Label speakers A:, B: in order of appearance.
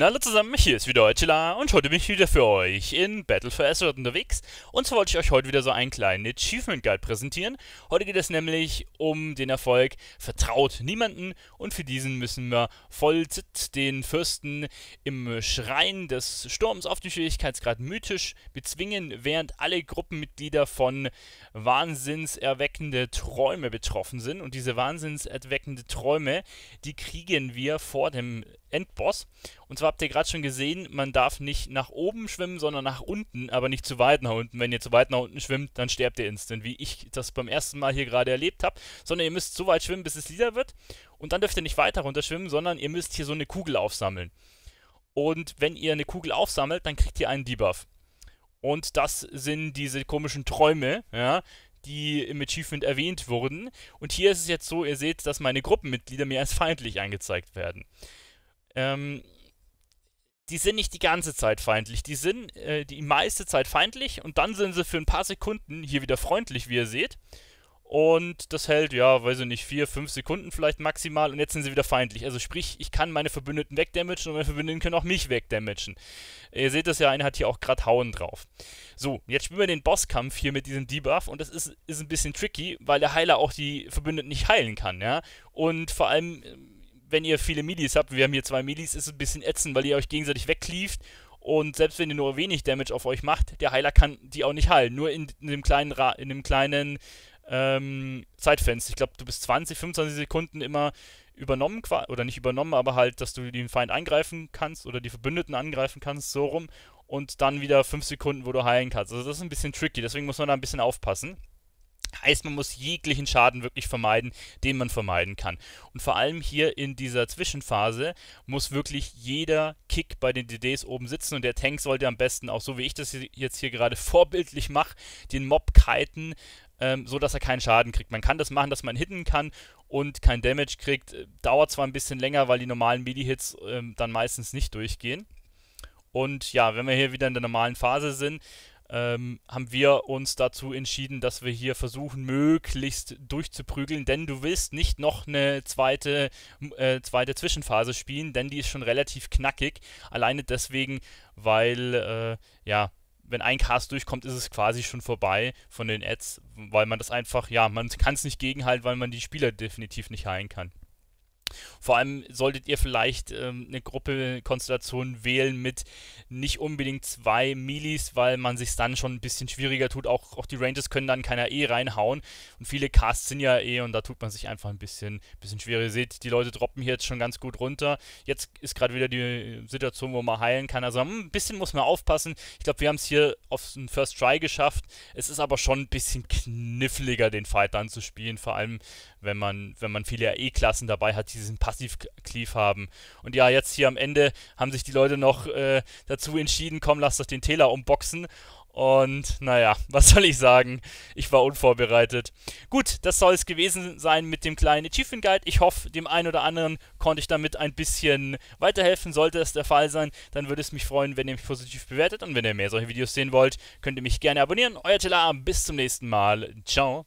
A: Hallo zusammen, hier ist wieder Eutila und heute bin ich wieder für euch in Battle for Azeroth unterwegs. Und zwar wollte ich euch heute wieder so einen kleinen Achievement Guide präsentieren. Heute geht es nämlich um den Erfolg Vertraut niemanden und für diesen müssen wir vollzit den Fürsten im Schrein des Sturms auf den Schwierigkeitsgrad mythisch bezwingen, während alle Gruppenmitglieder von wahnsinnserweckende Träume betroffen sind. Und diese wahnsinnserweckende Träume, die kriegen wir vor dem Endboss. Und zwar habt ihr gerade schon gesehen, man darf nicht nach oben schwimmen, sondern nach unten, aber nicht zu weit nach unten. Wenn ihr zu weit nach unten schwimmt, dann sterbt ihr instant, wie ich das beim ersten Mal hier gerade erlebt habe. Sondern ihr müsst so weit schwimmen, bis es lila wird. Und dann dürft ihr nicht weiter runter schwimmen, sondern ihr müsst hier so eine Kugel aufsammeln. Und wenn ihr eine Kugel aufsammelt, dann kriegt ihr einen Debuff. Und das sind diese komischen Träume, ja, die im Achievement erwähnt wurden. Und hier ist es jetzt so, ihr seht, dass meine Gruppenmitglieder mir als feindlich angezeigt werden ähm, die sind nicht die ganze Zeit feindlich. Die sind äh, die meiste Zeit feindlich und dann sind sie für ein paar Sekunden hier wieder freundlich, wie ihr seht. Und das hält, ja, weiß ich nicht, vier, fünf Sekunden vielleicht maximal und jetzt sind sie wieder feindlich. Also sprich, ich kann meine Verbündeten wegdamagen und meine Verbündeten können auch mich wegdamagen. Ihr seht das ja, einer hat hier auch gerade Hauen drauf. So, jetzt spielen wir den Bosskampf hier mit diesem Debuff und das ist, ist ein bisschen tricky, weil der Heiler auch die Verbündeten nicht heilen kann, ja. Und vor allem ähm, wenn ihr viele Milis habt, wir haben hier zwei Milis, ist es ein bisschen ätzend, weil ihr euch gegenseitig wegklieft und selbst wenn ihr nur wenig Damage auf euch macht, der Heiler kann die auch nicht heilen. Nur in, in dem kleinen, Ra in dem kleinen ähm, Zeitfenster. Ich glaube, du bist 20, 25 Sekunden immer übernommen, oder nicht übernommen, aber halt, dass du den Feind angreifen kannst oder die Verbündeten angreifen kannst, so rum. Und dann wieder 5 Sekunden, wo du heilen kannst. Also das ist ein bisschen tricky, deswegen muss man da ein bisschen aufpassen. Heißt, man muss jeglichen Schaden wirklich vermeiden, den man vermeiden kann. Und vor allem hier in dieser Zwischenphase muss wirklich jeder Kick bei den DDs oben sitzen und der Tank sollte am besten, auch so wie ich das jetzt hier gerade vorbildlich mache, den Mob kiten, ähm, so dass er keinen Schaden kriegt. Man kann das machen, dass man hitten kann und kein Damage kriegt. Äh, dauert zwar ein bisschen länger, weil die normalen Midi-Hits ähm, dann meistens nicht durchgehen. Und ja, wenn wir hier wieder in der normalen Phase sind, ähm, haben wir uns dazu entschieden, dass wir hier versuchen, möglichst durchzuprügeln, denn du willst nicht noch eine zweite, äh, zweite Zwischenphase spielen, denn die ist schon relativ knackig. Alleine deswegen, weil, äh, ja, wenn ein Cast durchkommt, ist es quasi schon vorbei von den Ads, weil man das einfach, ja, man kann es nicht gegenhalten, weil man die Spieler definitiv nicht heilen kann. Vor allem solltet ihr vielleicht ähm, eine Gruppe-Konstellation wählen mit nicht unbedingt zwei Milis, weil man sich dann schon ein bisschen schwieriger tut. Auch, auch die Rangers können dann keiner eh reinhauen. Und viele Casts sind ja eh und da tut man sich einfach ein bisschen, bisschen schwieriger. Ihr seht, die Leute droppen hier jetzt schon ganz gut runter. Jetzt ist gerade wieder die Situation, wo man heilen kann. Also hm, ein bisschen muss man aufpassen. Ich glaube, wir haben es hier auf den First Try geschafft. Es ist aber schon ein bisschen kniffliger, den Fight dann zu spielen. Vor allem, wenn man, wenn man viele E-Klassen dabei hat, die diesen Passiv-Cleave haben. Und ja, jetzt hier am Ende haben sich die Leute noch äh, dazu entschieden, komm, lass doch den Taylor umboxen. Und naja, was soll ich sagen? Ich war unvorbereitet. Gut, das soll es gewesen sein mit dem kleinen Achievement Guide. Ich hoffe, dem einen oder anderen konnte ich damit ein bisschen weiterhelfen. Sollte es der Fall sein, dann würde es mich freuen, wenn ihr mich positiv bewertet. Und wenn ihr mehr solche Videos sehen wollt, könnt ihr mich gerne abonnieren. Euer Telar, bis zum nächsten Mal. Ciao.